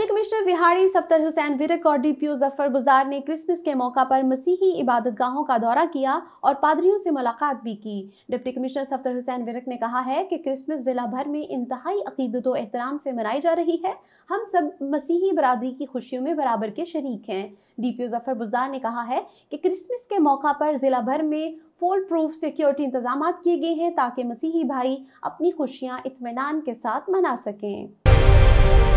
deputy commissioner Bihari Safdar Hussain Virk और DPO Zafar गुजार ने क्रिसमस के मौका पर मसीही इबादतगाहों का दौरा किया और पादरियों से मुलाकात भी की डिप्टी कमिश्नर सफ्तर हुसैन विरक ने कहा है कि क्रिसमस जिला भर में इंतहाई अकीदत व एहतराम से मनाई जा रही है हम सब मसीही बरदरी की खुशियों में बराबर के शरीक हैं डीपीओ जफर बुजदार ने कहा है कि क्रिसमस के मौका पर जिला भर में फोल प्रूफ सिक्योरिटी इंतजाम किए गए हैं ताकि मसीही भाई अपनी खुशियाँ इतमान के साथ मना सकें